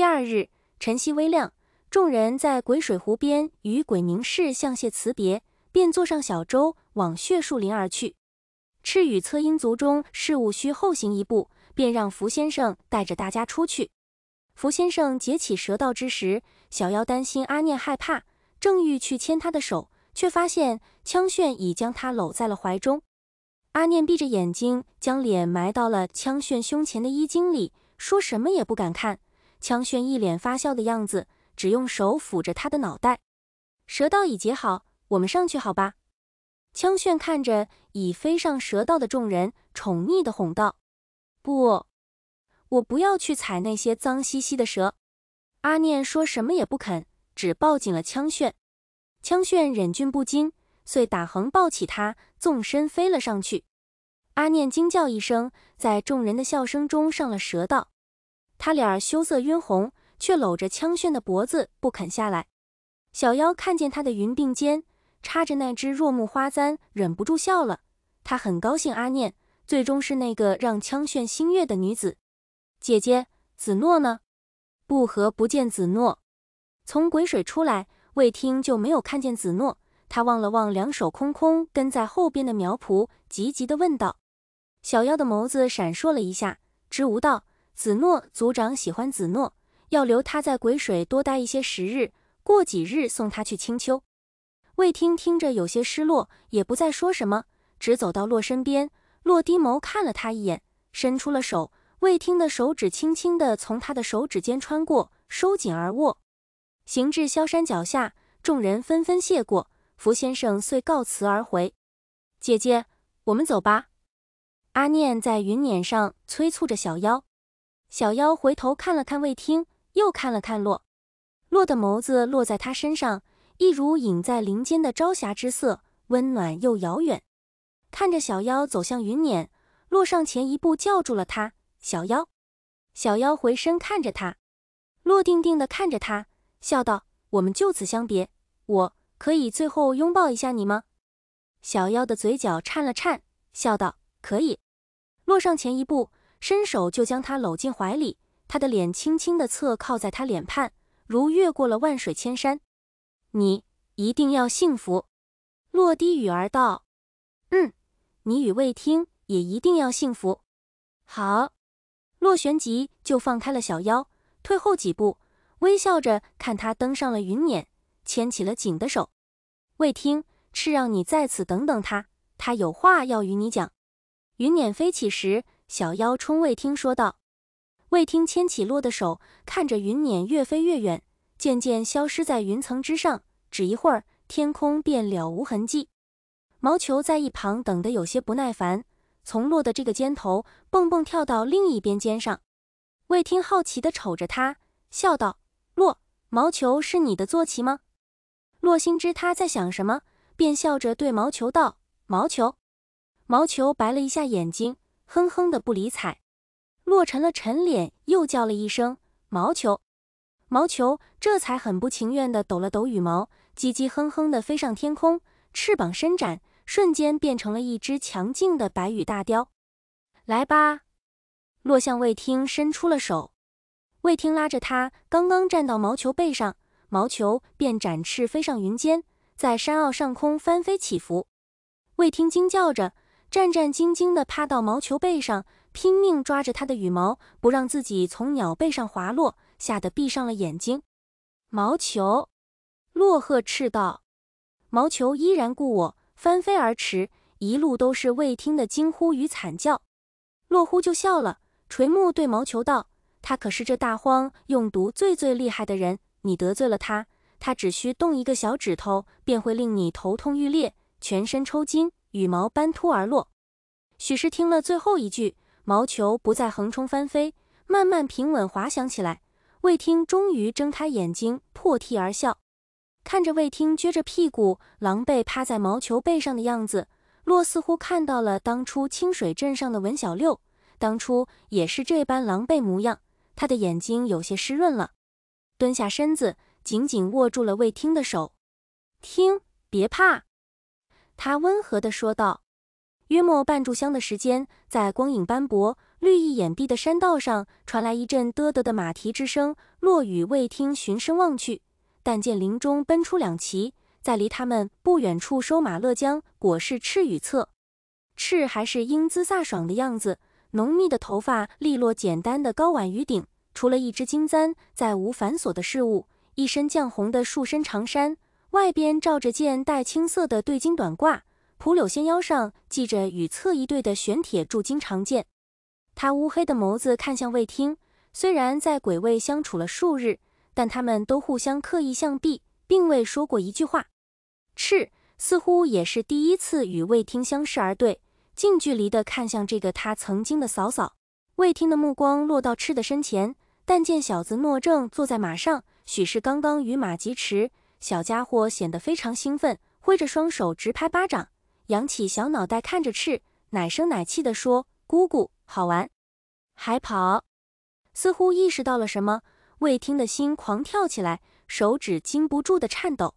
第二日晨曦微亮，众人在鬼水湖边与鬼凝氏相谢辞别，便坐上小舟往血树林而去。赤羽侧阴族中事务需后行一步，便让福先生带着大家出去。福先生解起蛇道之时，小妖担心阿念害怕，正欲去牵他的手，却发现枪炫已将他搂在了怀中。阿念闭着眼睛，将脸埋到了枪炫胸前的衣襟里，说什么也不敢看。枪炫一脸发笑的样子，只用手抚着他的脑袋。蛇道已结好，我们上去好吧？枪炫看着已飞上蛇道的众人，宠溺的哄道：“不，我不要去踩那些脏兮兮的蛇。”阿念说什么也不肯，只抱紧了枪炫。枪炫忍俊不禁，遂打横抱起他，纵身飞了上去。阿念惊叫一声，在众人的笑声中上了蛇道。他脸羞涩晕红，却搂着枪炫的脖子不肯下来。小妖看见他的云鬓间插着那只若木花簪，忍不住笑了。他很高兴，阿念最终是那个让枪炫心悦的女子。姐姐，子诺呢？不和不见子诺。从鬼水出来，未听就没有看见子诺。他望了望两手空空跟在后边的苗圃，急急地问道：“小妖的眸子闪烁了一下，知无道。”子诺族长喜欢子诺，要留他在鬼水多待一些时日，过几日送他去青丘。魏听听着有些失落，也不再说什么，直走到洛身边。洛低眸看了他一眼，伸出了手，魏听的手指轻轻的从他的手指间穿过，收紧而握。行至萧山脚下，众人纷纷谢过，福先生遂告辞而回。姐姐，我们走吧。阿念在云辇上催促着小妖。小妖回头看了看魏听，又看了看洛。洛的眸子落在他身上，一如隐在林间的朝霞之色，温暖又遥远。看着小妖走向云撵，洛上前一步叫住了他：“小妖。”小妖回身看着他，洛定定的看着他，笑道：“我们就此相别，我可以最后拥抱一下你吗？”小妖的嘴角颤了颤，笑道：“可以。”洛上前一步。伸手就将他搂进怀里，他的脸轻轻地侧靠在他脸畔，如越过了万水千山。你一定要幸福，洛低语儿道。嗯，你与魏听也一定要幸福。好，洛玄即就放开了小妖，退后几步，微笑着看他登上了云辇，牵起了景的手。魏听，是让你在此等等他，他有话要与你讲。云辇飞起时。小妖冲卫听说道：“卫听牵起洛的手，看着云撵越飞越远，渐渐消失在云层之上。只一会儿，天空便了无痕迹。”毛球在一旁等得有些不耐烦，从洛的这个肩头蹦蹦跳到另一边肩上。卫听好奇地瞅着他，笑道：“洛，毛球是你的坐骑吗？”洛心知他在想什么，便笑着对毛球道：“毛球。”毛球白了一下眼睛。哼哼的不理睬，洛沉了沉脸，又叫了一声“毛球”，毛球这才很不情愿地抖了抖羽毛，叽叽哼哼地飞上天空，翅膀伸展，瞬间变成了一只强劲的白羽大雕。来吧，洛向卫听伸出了手，卫听拉着他，刚刚站到毛球背上，毛球便展翅飞上云间，在山坳上空翻飞起伏。卫听惊叫着。战战兢兢地趴到毛球背上，拼命抓着它的羽毛，不让自己从鸟背上滑落，吓得闭上了眼睛。毛球，洛赫斥道：“毛球依然故我，翻飞而驰，一路都是未听的惊呼与惨叫。”洛呼就笑了，垂目对毛球道：“他可是这大荒用毒最最厉害的人，你得罪了他，他只需动一个小指头，便会令你头痛欲裂，全身抽筋。”羽毛斑秃而落，许是听了最后一句，毛球不再横冲翻飞，慢慢平稳滑翔起来。魏听终于睁开眼睛，破涕而笑。看着魏听撅着屁股，狼狈趴在毛球背上的样子，洛似乎看到了当初清水镇上的文小六，当初也是这般狼狈模样。他的眼睛有些湿润了，蹲下身子，紧紧握住了魏听的手：“听，别怕。”他温和地说道：“约莫半炷香的时间，在光影斑驳、绿意掩蔽的山道上传来一阵嘚嘚的马蹄之声。落雨未听，循声望去，但见林中奔出两骑，在离他们不远处收马勒江。果是赤羽策。赤还是英姿飒爽的样子，浓密的头发，利落简单的高挽鱼顶，除了一只金簪，再无繁琐的事物。一身绛红的束身长衫。”外边罩着件带青色的对襟短褂，蒲柳纤腰上系着与侧一对的玄铁铸金长剑。他乌黑的眸子看向魏听，虽然在鬼位相处了数日，但他们都互相刻意向避，并未说过一句话。赤似乎也是第一次与魏听相视而对，近距离地看向这个他曾经的嫂嫂。魏听的目光落到赤的身前，但见小子诺正坐在马上，许是刚刚与马疾驰。小家伙显得非常兴奋，挥着双手直拍巴掌，扬起小脑袋看着赤，奶声奶气地说：“姑姑，好玩，还跑。”似乎意识到了什么，魏听的心狂跳起来，手指禁不住的颤抖。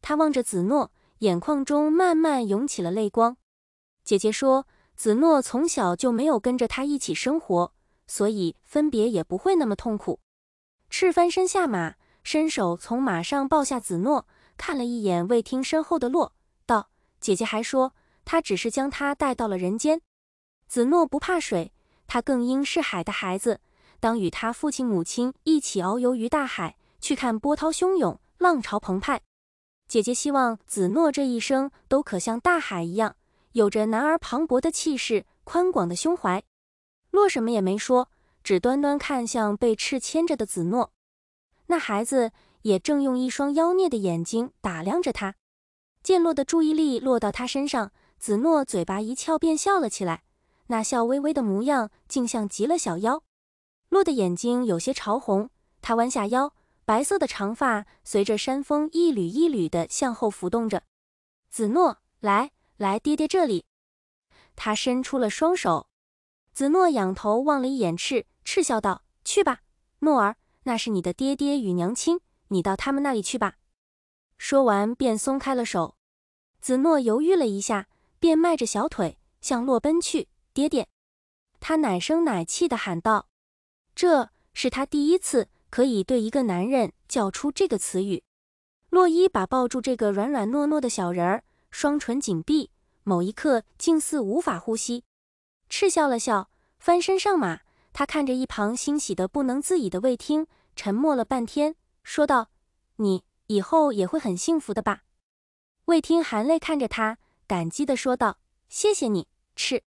他望着子诺，眼眶中慢慢涌起了泪光。姐姐说：“子诺从小就没有跟着他一起生活，所以分别也不会那么痛苦。”赤翻身下马。伸手从马上抱下子诺，看了一眼未听身后的洛，道：“姐姐还说，她只是将他带到了人间。子诺不怕水，他更应是海的孩子，当与他父亲母亲一起遨游于大海，去看波涛汹涌、浪潮澎湃。姐姐希望子诺这一生都可像大海一样，有着男儿磅礴的气势、宽广的胸怀。”洛什么也没说，只端端看向被赤牵着的子诺。那孩子也正用一双妖孽的眼睛打量着他，见洛的注意力落到他身上，子诺嘴巴一翘便笑了起来，那笑微微的模样竟像极了小妖。洛的眼睛有些潮红，他弯下腰，白色的长发随着山风一缕一缕的向后浮动着。子诺，来，来，爹爹这里。他伸出了双手，子诺仰头望了一眼赤，赤笑道：“去吧，诺儿。”那是你的爹爹与娘亲，你到他们那里去吧。说完便松开了手。子诺犹豫了一下，便迈着小腿向洛奔去。爹爹，他奶声奶气地喊道，这是他第一次可以对一个男人叫出这个词语。洛伊把抱住这个软软糯糯的小人儿，双唇紧闭，某一刻竟似无法呼吸。嗤笑了笑，翻身上马。他看着一旁欣喜的不能自已的魏听，沉默了半天，说道：“你以后也会很幸福的吧？”魏听含泪看着他，感激的说道：“谢谢你。”赤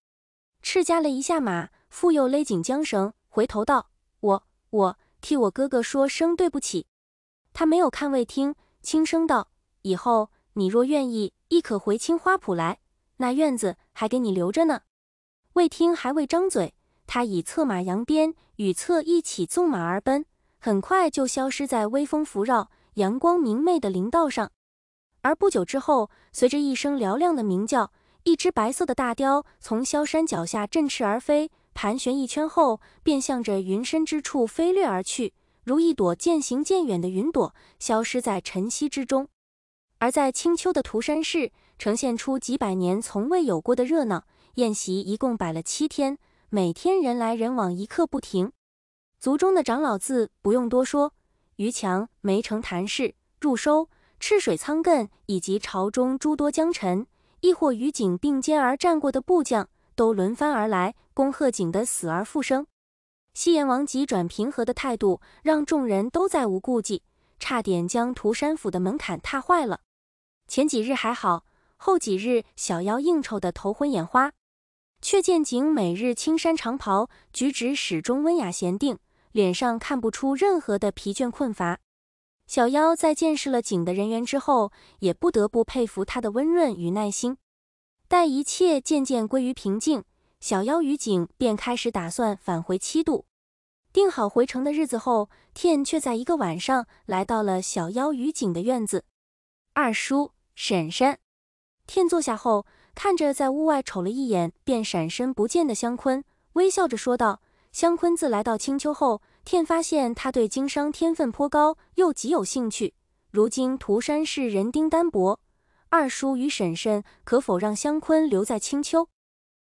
赤加了一下马，复又勒紧缰绳，回头道：“我我替我哥哥说声对不起。”他没有看魏听，轻声道：“以后你若愿意，亦可回青花圃来，那院子还给你留着呢。”魏听还未张嘴。他以策马扬鞭，与策一起纵马而奔，很快就消失在微风拂绕、阳光明媚的林道上。而不久之后，随着一声嘹亮的鸣叫，一只白色的大雕从萧山脚下振翅而飞，盘旋一圈后，便向着云深之处飞掠而去，如一朵渐行渐远的云朵，消失在晨曦之中。而在青丘的涂山市，呈现出几百年从未有过的热闹，宴席一共摆了七天。每天人来人往，一刻不停。族中的长老字不用多说，于强、梅城、谭氏、入收、赤水、仓亘以及朝中诸多将臣，亦或与景并肩而战过的部将，都轮番而来，恭贺景的死而复生。西炎王急转平和的态度，让众人都再无顾忌，差点将涂山府的门槛踏坏了。前几日还好，后几日小妖应酬的头昏眼花。却见景每日青衫长袍，举止始终温雅闲定，脸上看不出任何的疲倦困乏。小妖在见识了景的人缘之后，也不得不佩服他的温润与耐心。待一切渐渐归于平静，小妖与景便开始打算返回七度。定好回程的日子后，天却在一个晚上来到了小妖与景的院子。二叔婶婶，天坐下后。看着在屋外瞅了一眼便闪身不见的香坤，微笑着说道：“香坤自来到青丘后，天发现他对经商天分颇高，又极有兴趣。如今涂山氏人丁单薄，二叔与婶婶可否让香坤留在青丘？”